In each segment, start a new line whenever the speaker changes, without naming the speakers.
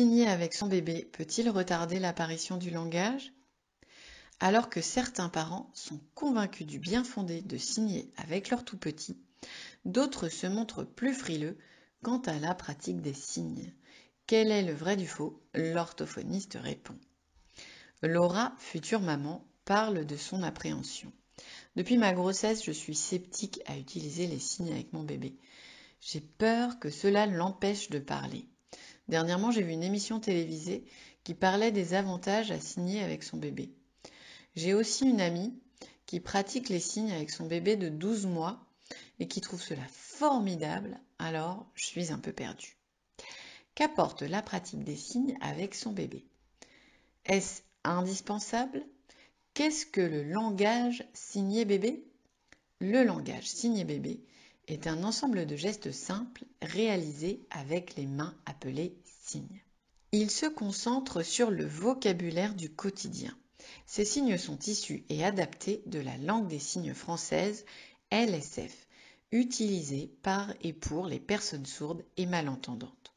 signer avec son bébé peut-il retarder l'apparition du langage Alors que certains parents sont convaincus du bien fondé de signer avec leur tout petit, d'autres se montrent plus frileux quant à la pratique des signes. Quel est le vrai du faux L'orthophoniste répond. Laura, future maman, parle de son appréhension. Depuis ma grossesse, je suis sceptique à utiliser les signes avec mon bébé. J'ai peur que cela l'empêche de parler. Dernièrement, j'ai vu une émission télévisée qui parlait des avantages à signer avec son bébé. J'ai aussi une amie qui pratique les signes avec son bébé de 12 mois et qui trouve cela formidable, alors je suis un peu perdue. Qu'apporte la pratique des signes avec son bébé Est-ce indispensable Qu'est-ce que le langage signé bébé Le langage signé bébé est un ensemble de gestes simples réalisés avec les mains appelés signes. Il se concentre sur le vocabulaire du quotidien. Ces signes sont issus et adaptés de la langue des signes française LSF, utilisée par et pour les personnes sourdes et malentendantes.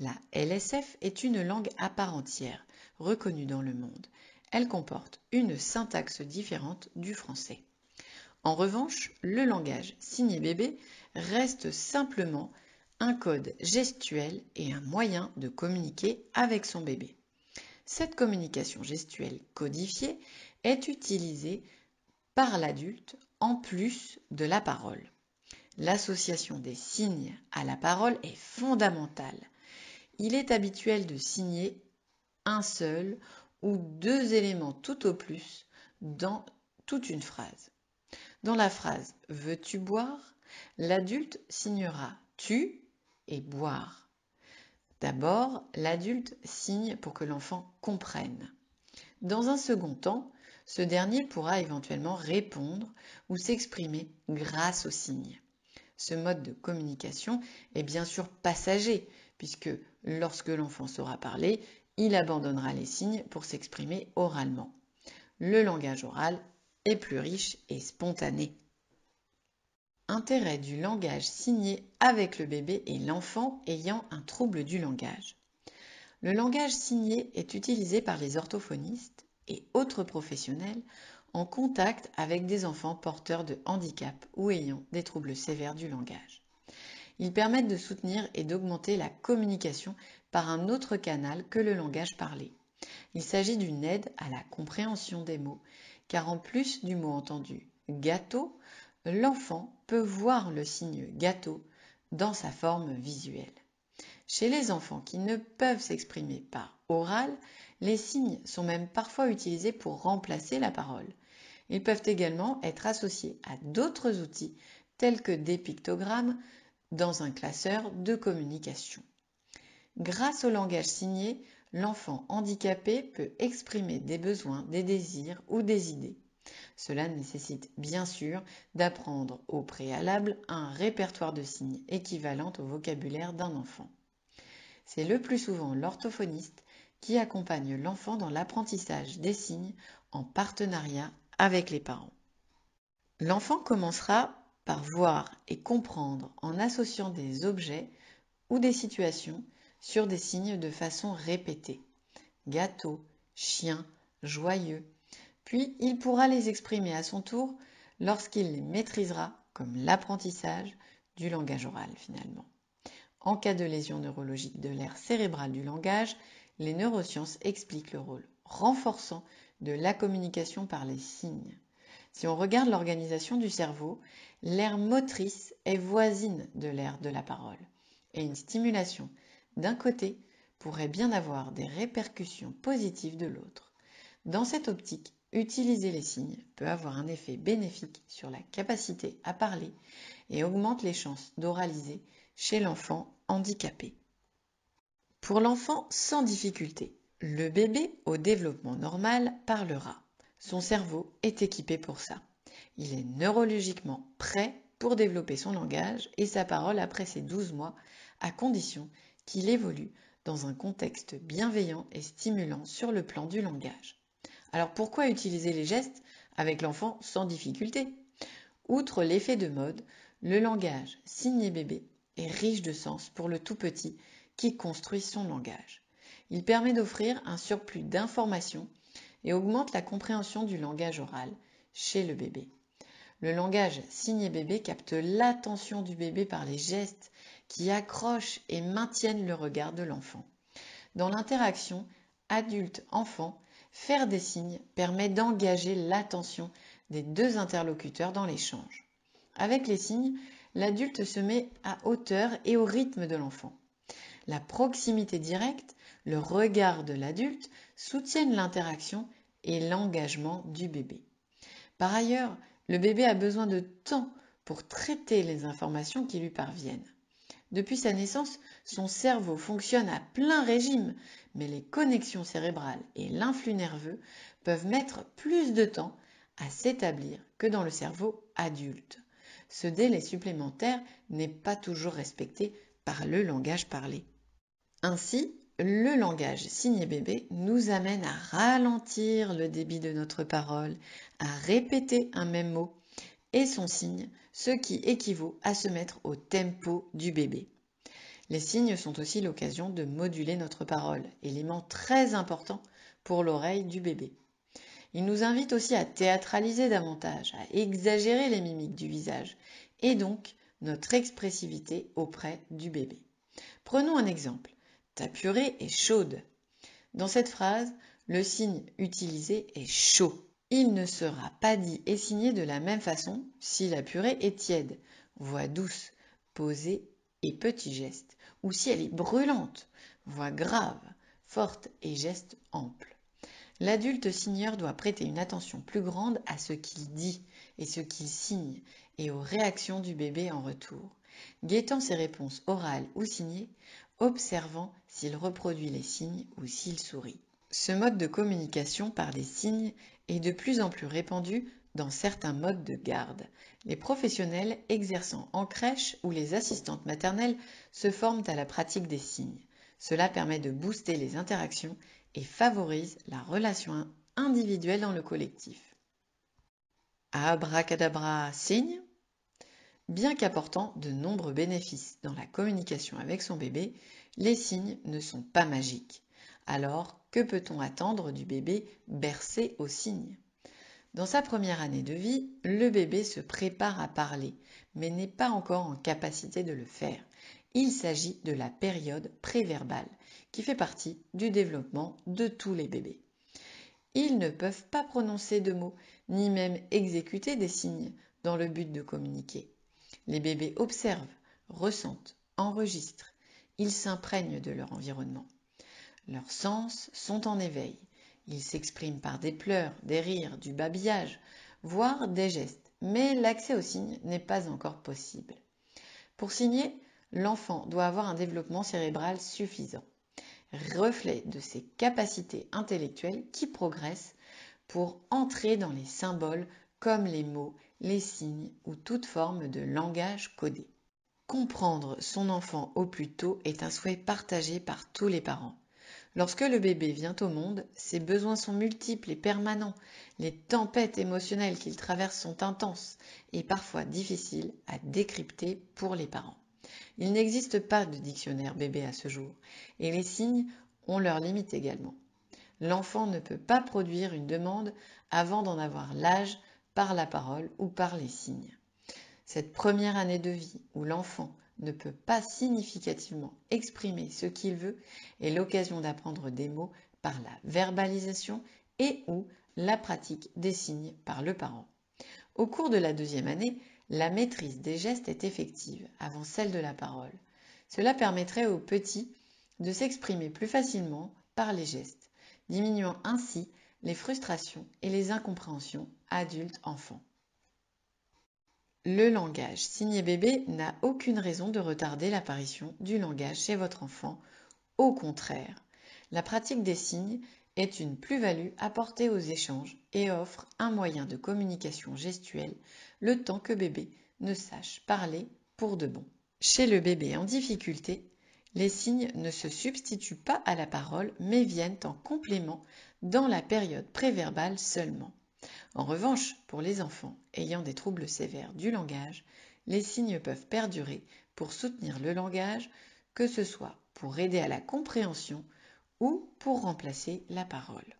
La LSF est une langue à part entière, reconnue dans le monde. Elle comporte une syntaxe différente du français. En revanche, le langage signé bébé reste simplement un code gestuel et un moyen de communiquer avec son bébé. Cette communication gestuelle codifiée est utilisée par l'adulte en plus de la parole. L'association des signes à la parole est fondamentale. Il est habituel de signer un seul ou deux éléments tout au plus dans toute une phrase. Dans la phrase Veux-tu boire l'adulte signera Tu et boire. D'abord, l'adulte signe pour que l'enfant comprenne. Dans un second temps, ce dernier pourra éventuellement répondre ou s'exprimer grâce au signe. Ce mode de communication est bien sûr passager, puisque lorsque l'enfant saura parler, il abandonnera les signes pour s'exprimer oralement. Le langage oral plus riche et spontané. Intérêt du langage signé avec le bébé et l'enfant ayant un trouble du langage. Le langage signé est utilisé par les orthophonistes et autres professionnels en contact avec des enfants porteurs de handicap ou ayant des troubles sévères du langage. Ils permettent de soutenir et d'augmenter la communication par un autre canal que le langage parlé. Il s'agit d'une aide à la compréhension des mots car en plus du mot entendu gâteau, l'enfant peut voir le signe gâteau dans sa forme visuelle. Chez les enfants qui ne peuvent s'exprimer par oral, les signes sont même parfois utilisés pour remplacer la parole. Ils peuvent également être associés à d'autres outils tels que des pictogrammes dans un classeur de communication. Grâce au langage signé, l'enfant handicapé peut exprimer des besoins, des désirs ou des idées. Cela nécessite bien sûr d'apprendre au préalable un répertoire de signes équivalent au vocabulaire d'un enfant. C'est le plus souvent l'orthophoniste qui accompagne l'enfant dans l'apprentissage des signes en partenariat avec les parents. L'enfant commencera par voir et comprendre en associant des objets ou des situations sur des signes de façon répétée. Gâteau, chien, joyeux. Puis il pourra les exprimer à son tour lorsqu'il les maîtrisera, comme l'apprentissage du langage oral finalement. En cas de lésion neurologique de l'aire cérébrale du langage, les neurosciences expliquent le rôle renforçant de la communication par les signes. Si on regarde l'organisation du cerveau, l'aire motrice est voisine de l'aire de la parole et une stimulation d'un côté pourrait bien avoir des répercussions positives de l'autre. Dans cette optique, utiliser les signes peut avoir un effet bénéfique sur la capacité à parler et augmente les chances d'oraliser chez l'enfant handicapé. Pour l'enfant sans difficulté, le bébé au développement normal parlera. Son cerveau est équipé pour ça. Il est neurologiquement prêt pour développer son langage et sa parole après ses 12 mois, à condition qu'il évolue dans un contexte bienveillant et stimulant sur le plan du langage. Alors pourquoi utiliser les gestes avec l'enfant sans difficulté Outre l'effet de mode, le langage signé bébé est riche de sens pour le tout petit qui construit son langage. Il permet d'offrir un surplus d'informations et augmente la compréhension du langage oral chez le bébé. Le langage signé bébé capte l'attention du bébé par les gestes qui accrochent et maintiennent le regard de l'enfant. Dans l'interaction adulte-enfant, faire des signes permet d'engager l'attention des deux interlocuteurs dans l'échange. Avec les signes, l'adulte se met à hauteur et au rythme de l'enfant. La proximité directe, le regard de l'adulte soutiennent l'interaction et l'engagement du bébé. Par ailleurs, le bébé a besoin de temps pour traiter les informations qui lui parviennent. Depuis sa naissance, son cerveau fonctionne à plein régime, mais les connexions cérébrales et l'influx nerveux peuvent mettre plus de temps à s'établir que dans le cerveau adulte. Ce délai supplémentaire n'est pas toujours respecté par le langage parlé. Ainsi, le langage signé bébé nous amène à ralentir le débit de notre parole, à répéter un même mot et son signe, ce qui équivaut à se mettre au tempo du bébé. Les signes sont aussi l'occasion de moduler notre parole, élément très important pour l'oreille du bébé. Il nous invite aussi à théâtraliser davantage, à exagérer les mimiques du visage et donc notre expressivité auprès du bébé. Prenons un exemple. Ta purée est chaude. Dans cette phrase, le signe utilisé est chaud. Il ne sera pas dit et signé de la même façon si la purée est tiède, voix douce, posée et petit geste, ou si elle est brûlante, voix grave, forte et geste ample. L'adulte signeur doit prêter une attention plus grande à ce qu'il dit et ce qu'il signe et aux réactions du bébé en retour, guettant ses réponses orales ou signées, observant s'il reproduit les signes ou s'il sourit. Ce mode de communication par des signes est de plus en plus répandu dans certains modes de garde, les professionnels exerçant en crèche ou les assistantes maternelles se forment à la pratique des signes. Cela permet de booster les interactions et favorise la relation individuelle dans le collectif. Abracadabra signe Bien qu'apportant de nombreux bénéfices dans la communication avec son bébé, les signes ne sont pas magiques. Alors, que peut-on attendre du bébé bercé au signes Dans sa première année de vie, le bébé se prépare à parler, mais n'est pas encore en capacité de le faire. Il s'agit de la période préverbale, qui fait partie du développement de tous les bébés. Ils ne peuvent pas prononcer de mots, ni même exécuter des signes dans le but de communiquer. Les bébés observent, ressentent, enregistrent. Ils s'imprègnent de leur environnement leurs sens sont en éveil ils s'expriment par des pleurs des rires du babillage voire des gestes mais l'accès aux signes n'est pas encore possible pour signer l'enfant doit avoir un développement cérébral suffisant reflet de ses capacités intellectuelles qui progressent pour entrer dans les symboles comme les mots, les signes ou toute forme de langage codé. Comprendre son enfant au plus tôt est un souhait partagé par tous les parents. Lorsque le bébé vient au monde, ses besoins sont multiples et permanents. Les tempêtes émotionnelles qu'il traverse sont intenses et parfois difficiles à décrypter pour les parents. Il n'existe pas de dictionnaire bébé à ce jour et les signes ont leurs limites également. L'enfant ne peut pas produire une demande avant d'en avoir l'âge par la parole ou par les signes. Cette première année de vie où l'enfant ne peut pas significativement exprimer ce qu'il veut est l'occasion d'apprendre des mots par la verbalisation et ou la pratique des signes par le parent. Au cours de la deuxième année, la maîtrise des gestes est effective avant celle de la parole. Cela permettrait aux petits de s'exprimer plus facilement par les gestes, diminuant ainsi les frustrations et les incompréhensions adultes-enfants. Le langage signé bébé n'a aucune raison de retarder l'apparition du langage chez votre enfant. Au contraire, la pratique des signes est une plus-value apportée aux échanges et offre un moyen de communication gestuelle le temps que bébé ne sache parler pour de bon. Chez le bébé en difficulté, les signes ne se substituent pas à la parole mais viennent en complément dans la période préverbale seulement. En revanche, pour les enfants ayant des troubles sévères du langage, les signes peuvent perdurer pour soutenir le langage, que ce soit pour aider à la compréhension ou pour remplacer la parole.